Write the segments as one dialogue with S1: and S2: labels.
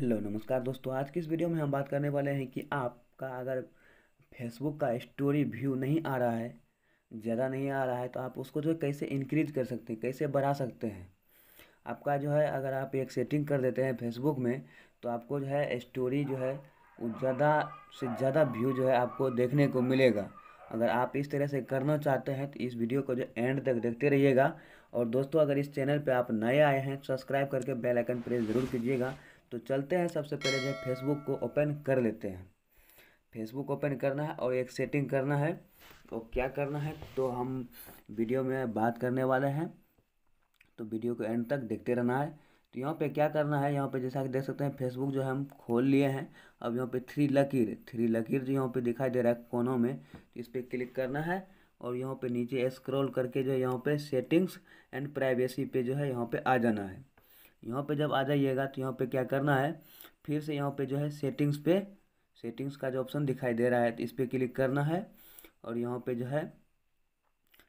S1: hello नमस्कार दोस्तों आज की इस वीडियो में हम बात करने वाले हैं कि आपका अगर फेसबुक का स्टोरी व्यू नहीं आ रहा है ज़्यादा नहीं आ रहा है तो आप उसको जो है कैसे इंक्रीज कर सकते हैं कैसे बढ़ा सकते हैं आपका जो है अगर आप एक सेटिंग कर देते हैं फेसबुक में तो आपको जो है स्टोरी जो है ज़्यादा से ज़्यादा व्यू जो है आपको देखने को मिलेगा अगर आप इस तरह से करना चाहते हैं तो इस वीडियो को जो एंड तक देखते रहिएगा और दोस्तों अगर इस चैनल पर आप नए आए हैं सब्सक्राइब तो करके बेल आइकन प्रेस ज़रूर कीजिएगा तो चलते हैं सबसे पहले जो है फेसबुक को ओपन कर लेते हैं फेसबुक ओपन करना है और एक सेटिंग करना है तो क्या करना है तो हम वीडियो में बात करने वाले हैं तो वीडियो को एंड तक देखते रहना है तो यहाँ पे क्या करना है यहाँ पे जैसा कि देख सकते हैं फेसबुक जो है हम खोल लिए हैं अब यहाँ पे थ्री लकीर थ्री लकीर जो यहाँ पे दिखाई दे रहा है कोनों में तो इस पर क्लिक करना है और यहाँ पे नीचे स्क्रॉल करके जो है यहाँ पे सेटिंग्स एंड प्राइवेसी पे जो है यहाँ पे आ जाना है यहाँ पे जब आ जाइएगा तो यहाँ पे क्या करना है फिर से यहाँ पे जो है सेटिंग्स पे सेटिंग्स का जो ऑप्शन दिखाई दे रहा है तो इस पर क्लिक करना है और यहाँ पे जो है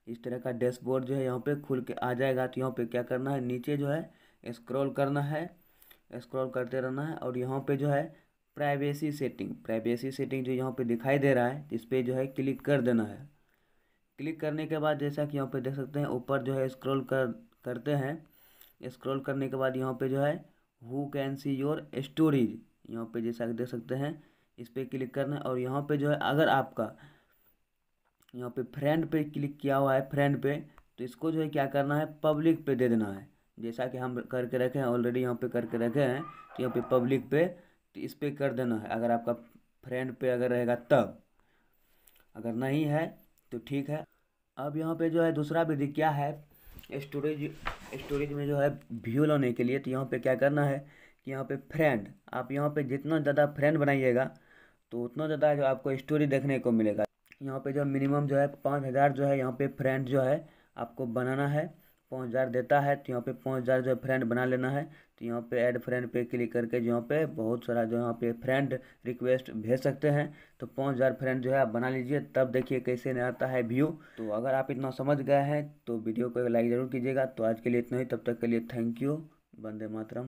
S1: इस तरह का डैशबोर्ड जो है यहाँ पे खुल के आ जाएगा तो यहाँ पे क्या करना है नीचे जो है स्क्रॉल करना है स्क्रॉल करते रहना है और यहाँ पे जो है प्राइवेसी सेटिंग प्राइवेसी सेटिंग जो यहाँ पे दिखाई दे रहा है इस पर जो है क्लिक कर देना है क्लिक करने के बाद जैसा कि यहाँ पे देख सकते हैं ऊपर जो है स्क्रॉल कर करते हैं स्क्रॉल करने के बाद यहाँ पे जो है who can see your stories यहाँ पे जैसा कि देख सकते हैं इस पर क्लिक करना है और यहाँ पे जो है अगर आपका यहाँ पे फ्रेंड पे क्लिक किया हुआ है फ्रेंड पे तो इसको जो है क्या करना है पब्लिक पे दे देना है जैसा कि हम करके रखे हैं ऑलरेडी यहाँ पे करके रखे हैं तो यहाँ पे पब्लिक पे तो इस पर कर देना है अगर आपका फ्रेंड पे अगर रहेगा तब अगर नहीं है तो ठीक है अब यहाँ पे जो है दूसरा विधि क्या है स्टोरेज स्टोरेज में जो है व्यू लाने के लिए तो यहाँ पे क्या करना है कि यहाँ पे फ्रेंड आप यहाँ पे जितना ज़्यादा फ्रेंड बनाइएगा तो उतना ज़्यादा जो आपको स्टोरी देखने को मिलेगा यहाँ पे जो मिनिमम जो है पाँच हज़ार जो है यहाँ पे फ्रेंड जो है आपको बनाना है पाँच हज़ार देता है तो यहाँ पे पाँच हज़ार जो है फ्रेंड बना लेना है तो यहाँ पे ऐड फ्रेंड पे क्लिक करके जो यहाँ पे बहुत सारा जो यहाँ पे फ्रेंड रिक्वेस्ट भेज सकते हैं तो पाँच हज़ार फ्रेंड जो है आप बना लीजिए तब देखिए कैसे नहीं आता है व्यू तो अगर आप इतना समझ गए हैं तो वीडियो को लाइक ज़रूर कीजिएगा तो आज के लिए इतना ही तब तक के लिए थैंक यू वंदे मातरम